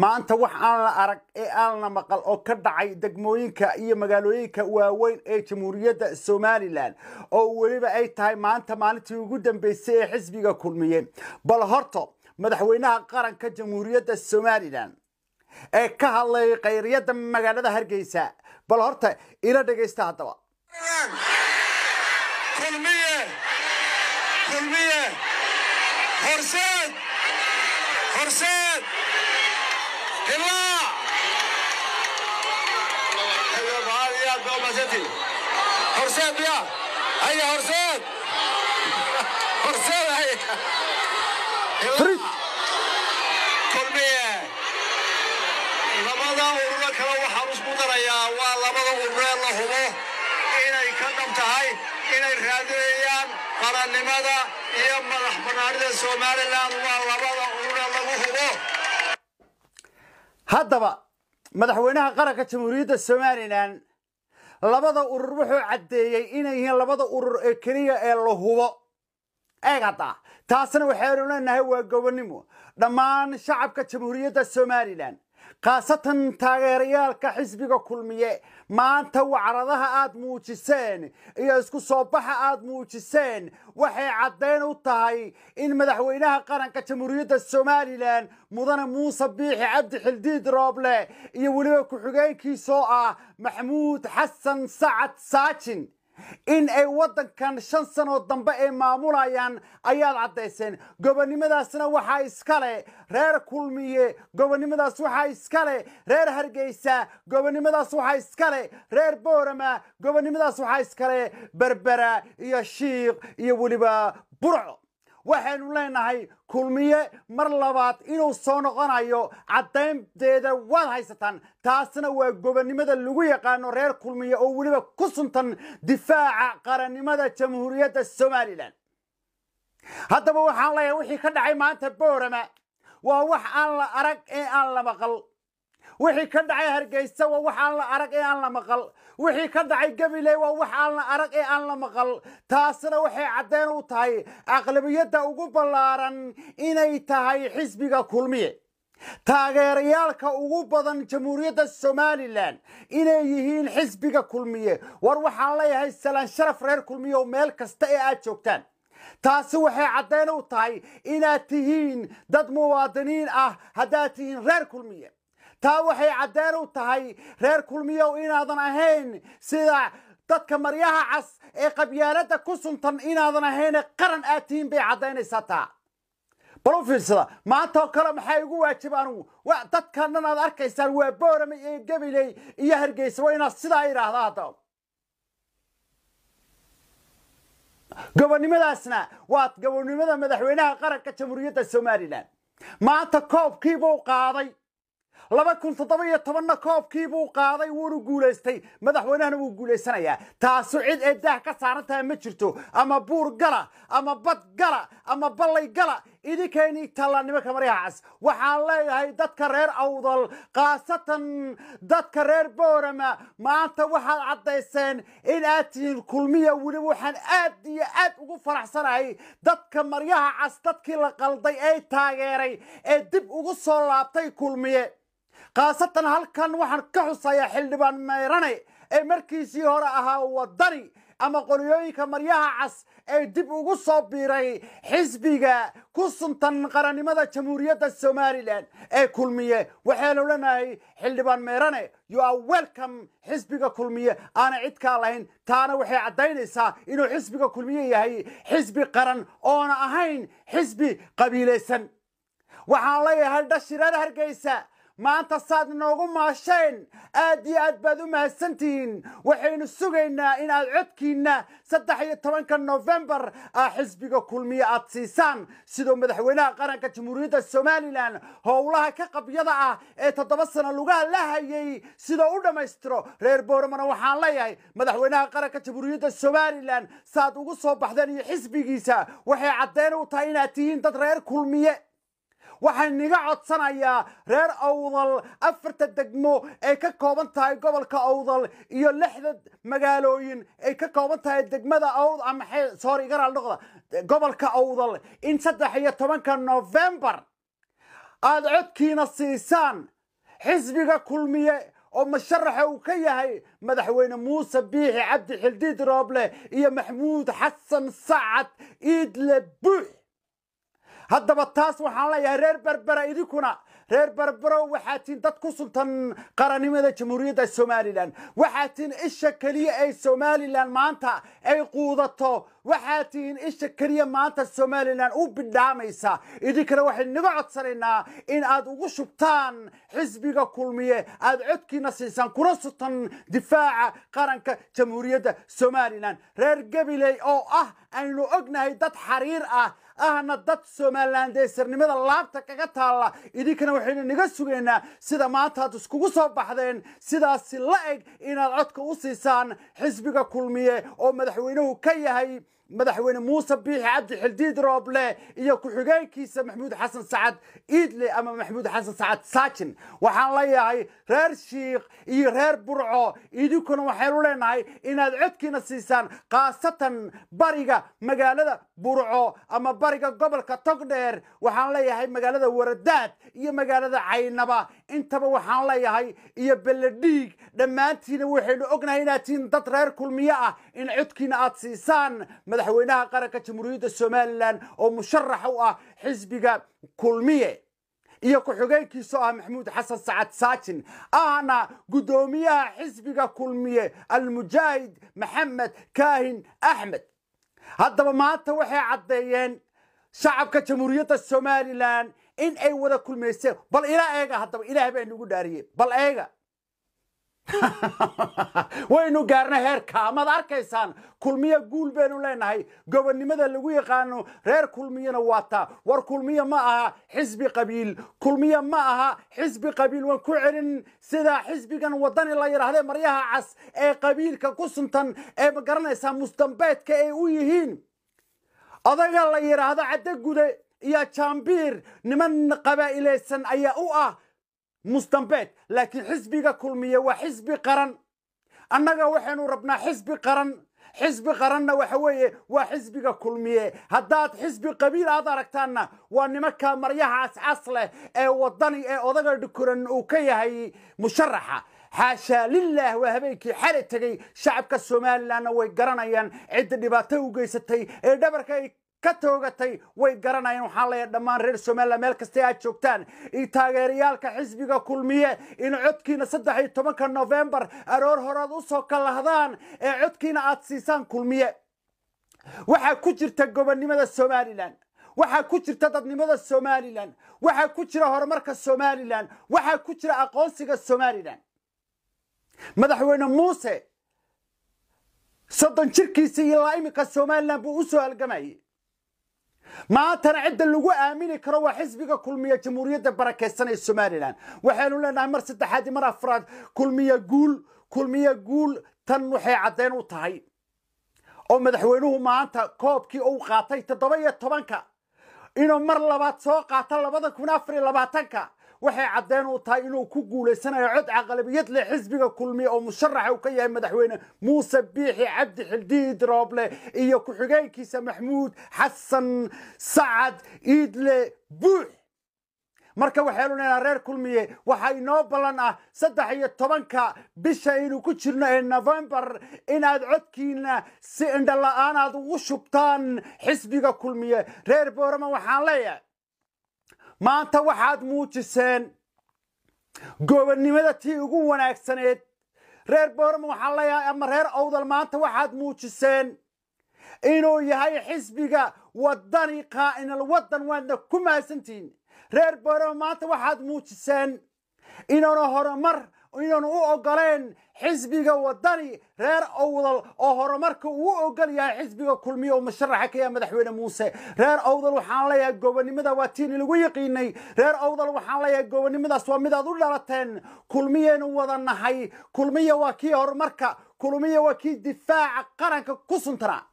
maanta wax aan la arag ee aan la maqal oo ka dhacay degmooyinka iyo magaalooyinka waaweyn ee jamhuuriyadda somalilan oo weliba ay tahay maanta maalintii ugu dambeysay ee xisbiga kulmiye bal horto madaxweynaha qaranka jamhuuriyadda somalilan ee ka hadlayay khayriyadda magaalada hargeysa bal horta ila dhegaysta haddaba horseed horseed ya haya horseed horseed haya kulmiye labada ururo kale waxaan isku darayaa waa labada ururee la hubo inay ka dhab tahay inay raadinayaan qarannimada iyo madax bannaanida somalilan waa labada ururee lagu hubo haddaba madaxweynaha qaranka jamhuuriyadda somalilan labada urur wuxuu caddeeyey inay yihiin labada urur ee keliya ee la hubo eeg haddaa taasna waxaynu leenahay waa gobonimo dhammaan shacabka jamhuuriyadda somalilan khaasatan taageerayaalka xisbiga kulmiye maanta wacradaha aad muujiseen iyo isku soo baxa aad muujiseen waxay caddayn u tahay in madaxweynaha qaranka jamhuuriyadda somalilan mudane muuse biixi cabdi xildiid rooble iyo weliba ku-xigeenkiisoo ah maxamuud xasan sacad saajin in ay waddankan shan sanoo dambe ay maamulayaan ayaad caddayseen gobonnimadaasna waxaa iska leh reer kulmiye gobonnimadaas waxaa iska leh reer hargeysa gobonnimadaas waxaa iska leh reer boorama gobonnimadaas waxaa iska leh berbera iyo shiiq iyo weliba burco waxaynu leenahay kulmiye mar labaad inuu soo noqonayo caddaynteeda waad haysataan taasna waa gobonnimada lagu yaqaano reer kulmiye oo weliba ku suntan difaaca qarannimada jamhuuriyadda somalilan haddaba waxaan leeyahay wixii ka dhacay maanta boorama waa wax aan la arag ee aan la maqal wixii ka dhacay hargeysa waa wax aan la arag ee aan la maqal wixii ka dhacay gabiley waa wax aan la arag ee aan la maqal taasina waxay caddeyn u tahay aqlabiyadda ugu ballaaran inay tahay xisbiga kulmiye taageerayaalka ugu badan jamhuuriyadda somalilan inay yihiin xisbiga kulmiye war waxaan leeyahay salaan sharaf reer kulmiye oo meel kasta ee aad joogtaan taasi waxay caddeyn u tahay inaad tihiin dad muwaadiniin ah haddaad tihiin reer kulmiye taa waxay caddeen u tahay reer kulmiyow inaadan ahayn sida dadka maryaha cas ee qabyaaladda ku suntan inaadan ahayne qaran aad tihiin bay caddaynaysaa taa bal u fiirsada maanta kale maxaa igu waajib anugu dadkanan aad arkaysaan waa boorame iyo gabiley iyo hargeysa waa inaad sidaa idhaahda hadda gobonnimadaasna waa gobonnimada madaxweynaha qaranka jamhuuriyadda somalilan maanta koobkiibuu qaaday laba kun toddoba-iyo tobanna buu qaaday wuuna guulaystay madaxweynahana wuu guulaysanayaa taasu cid ee daah ka saarantaha ma jirto ama buur gala ama bad gala ama ballay gala idinkeeni tallaannimo cas waxaan leeyahay dadka reer awdal khaasatan dadka reer boorama maanta waxaad caddayseen in aad tihiin kulmiya weliba waxaan aad iyo aad ugu faraxsanahay dadka maryaha cas dadkii la qalday ee taageeray ee dib ugu soo laabtay kulmiye khaasatan halkan waxaan ka xusayaa xildhibaan meerane ee markiisii hore ahaa wadani ama qoryooyinka maryaha cas ee dib ugu soo biiray xisbiga ku suntan qarannimada jamhuuriyadda somalilan ee kulmiye waxaanu leenahay xildhibaan meyrane you are welcome xisbiga kulmiye aana cidkaa lahayn taana waxay caddaynaysaa inuu xisbiga kulmiye yahay xisbi qaran oona ahayn xisbi qabiilaysan waxaan leeyahay dhashirada hargeysa maanta saad noogu maasheen aad iyo aad baad u mahadsantihiin waxaynu sugaynaa inaad codkiinna saddex iyo tobanka nofembar ah xisbiga kulmiye aad siisaan sidoo madaxweynaha qaranka jamhuuriyadda somalilan howlaha ka qabyada ah ee toddoba sano lugaha la hayay sidoo u dhammaystiro reer booramana waxaan leeyahay madaxweynaha qaranka jamhuuriyadda somalilan saaad ugu soo baxdeen iyo xisbigiisa waxay caddeyn u tahay inaad tihiin dad reer kulmiye waxaa niga codsanayaa reer awdal afarta degmo ay ka kooban tahay gobolka awdal iyo lixda magaalooyin ay ka kooban tahay degmada awd ah, garaal noqda gobolka awdal in saddex iyo tobanka nofembar aada codkiina siisaan xisbiga kulmiye oo musharaxa uu ka yahay madaxweyne muuse biixi cabdi xildiid rooble iyo maxamuud xasan sacad iidle buux haddaba taas waxaan leeyahay reer berbera idinkuna reer berbero waxaa tihiin dad ku sultan qarannimada jamhuuriyadda somalilan waxaa tihiin isha keliya ee somalilan maanta ay quudato waxaa tihiin isha keliya maanta somalilan u bidhaamaysa idinkana waxay naga codsanaynaa in aad ugu shubtaan xisbiga kulmiye aad codkiina siisaan kuna sultan difaaca qaranka jamhuuriyadda somalilan reer gabiley oo ah aynu ognahay dad xariir ah ahna dad somalilandeysarnimada laabta kaga taalla idinkana waxaynu naga sugaynaa sida maanta iskugu soo baxdeen sidaasi la eg inaad codka u siisaan xisbiga kulmiye oo madaxweynuhu ka yahay madaxweyne muuse biixi cabdi xildiid rooble iyo ku-xigeenkiisa maxamuud xasan sacad iidle ama maxamuud xasan sacad saajin waxaan leeyahay reer shiikh iyo reer burco idinkuna waxaynu leenahay inaad codkiina siisaan khaasatan bariga magaalada burco ama bariga gobolka togdheer waxaan leeyahay magaalada waradaad iyo magaalada caynaba intaba waxaan leeyahay iyo beledhiig dhammaantiina waxaynu ognahay inaad tihiin dad reer kulmiye ah in codkiina aad siisaan madaxweynaha qaranka jamhuuriyadda somalilan oo musharax u ah xisbiga kulmiye iyo ku-xigeenkiisoo ah maxamuud xasan sacad saajin ahna guddoomiyaha xisbiga kulmiye almujaahid maxamed kaahin axmed haddaba maanta waxay caddeeyeen shacabka jamhuuriyadda somalilan in ay wada kulmaysteen bal ilaa eega haddaba ilaah baa nagu dhaariyeen bal eega waynu gaarna heerkaa maad arkaysaan kulmiyo guul baynu leenahay gobonnimada lagu yaqaano reer kulmiyona waa taa war kulmiyo ma aha xisbi qabiil kulmiyo ma aha xisbi qabiil waan ku celin sida xisbigan wadani la yidhaahdee maryaha cas ee qabiilka ku suntan ee ma garanaysaa musdambeedka ay u yihiin adaga la yidhaahdo caddo gude iyo jambiir niman qabaa'ilaysan ayaa u ah musdambeed laakiin xisbiga kulmiya waa xisbi qaran annaga waxaynu rabnaa xisbi qaran xisbi qaranna waxa weeye waa xisbiga kulmiye haddaad xisbi qabiil aad aragtaanna waa nimanka maryaha cascas leh ee wadani ee odaga dhukuran uu ka yahay musharaxa xaashaa lilaah waa habeenkii xalay tegay shacabka somalilanna way garanayaan cidda dhibaato u geysatay ee dhabarka ay ka toogatay way garanayeen waxaan leeyahay dhammaan reer somalilan meel kasta aad joogtaan iyo taageerayaalka xisbiga kulmiye in codkiina saddex iyo tobanka novembar aroor horaad usoo kalahdaan ee codkiina aad siisaan kulmiye waxaa ku jirta gobonnimada somalilan waxaa ku jirta dadnimada somalilan waxaa ku jira horumarka somalilan waxaa ku jira aqoonsiga somalilan madaxweyne muuse soddon jirkiisa iyo laa iminka somalilan buu u soo halgamayay maantana cidda lagu aamini karo waa xisbiga kulmiya jamhuuriyadda barakaysan ee somalilan waxaynu leenahay mar saddexaadi mar afraad kulmiya guul kulmiya guul tan waxay caddayn u tahay oo madaxweynuhu maanta koobkii uu qaatay toddoba iyo tobanka inuu mar labaad soo qaato labada kun afar iyo labaatanka waxay caddeyn u tahay inuu ku guulaysanayo cod caqalibiyad leh xisbiga kulmiya oo musharaxa uu ka yahay madaxweyne muuse biixi cabdi xildiid rooble iyo ku-xigeenkiisa maxmuud xasan sacad iidle buux marka waxaynu lenaha reer kulmiye waxaa inoo ballan ah saddex iyo tobanka bisha aynu ku jirno ee novembar inaad codkiina si indhola-aan aad ugu shubtaan xisbiga kulmiye reer boorama waxaan leeyahay maanta waxaad muujiseen goobannimada tii ugu wanaagsaneed reer boorma waxaa leeyahay ama reer owdal maanta waxaad muujiseen inuu yahay xisbiga wadani qaa'inal waddan waadna ku mahadsantihiin reer boorama maanta waxaad muujiseen inuuna horumar inaan u ogoleen xisbiga wadani reer owdal oo horumarka uu ogol yahay xisbiga kulmiye oo musharaxa ka yahay madaxweyne muuse reer owdal waxaan leeyahay gobonimada waa tiini lagu yiqiinay reer owdal waxaan leeyahay gobonimadaas waa midaad u dhalateen kulmiyeenu wada nahay kulmiya waa kii horumarka kulmiya waa kii difaaca qaranka ku suntanaa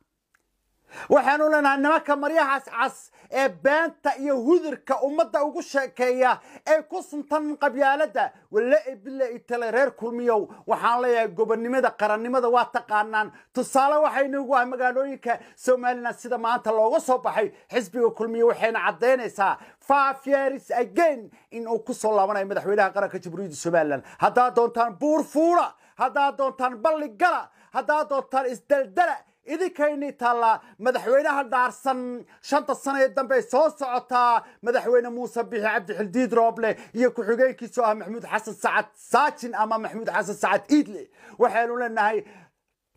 waxaanu leenahay nimanka maryahaas cas ee beenta iyo hudurka ummadda ugu sheekeeya ee ku suntan qabyaaladda wala'i bilaa'i tale reer kulmiyow waxaan leeyahay gobonnimada qarannimada waa taqaanaan tusaale waxaynagu ahay magaalooyinka somalilan sida maanta looga soo baxay xisbiga kulmiyo waxayna caddaynaysaa faafyeris again inuu ku soo laabanayo madaxweynaha qaranka jamhuuriyadda somalilan haddaad doontaan buur fuula haddaad doontaan balli gala haddaad doontaan isdaldala idinkayni taallaa madaxweynaha dhaarsan shanta sana ee dambe soo socotaa madaxweyne muuse bixi cabdixildiid rooble iyo ku-xigeenkiisu ah maxamuud xasan sacad saajin ama maxamuud xasan sacad iidle waxaynu leenahay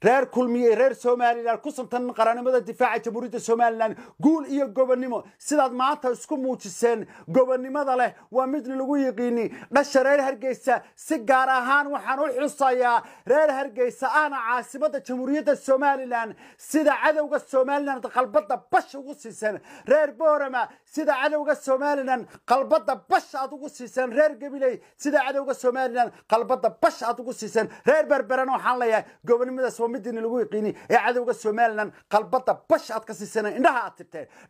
reer kulmiye iyo reer somalilan ku santan qaranimada difaaca jamhuuriyadda somalilan guul iyo gobonnimo sidaad maanta isku muujiseen gobonnimada leh waa midna lagu yiqiini dhasha reer hargeysa si gaar ahaan waxaan u xusayaa reer hargeysa ahna caasimada jamhuuriyadda somalilan sida cadowga somalilan qalbadda bash ugu siisan reer boorama sida cadowga somalilan qalbada bash aad ugu siisan reer gabiley sida cadowga somalilan qalbadda bash aad ugu siisan reer berberan waxaan leeyahay gobonnimadaas midii lagu yaqiini ee cadowga somalilan qalbada bash aad ka siisana indhaha aad tirteen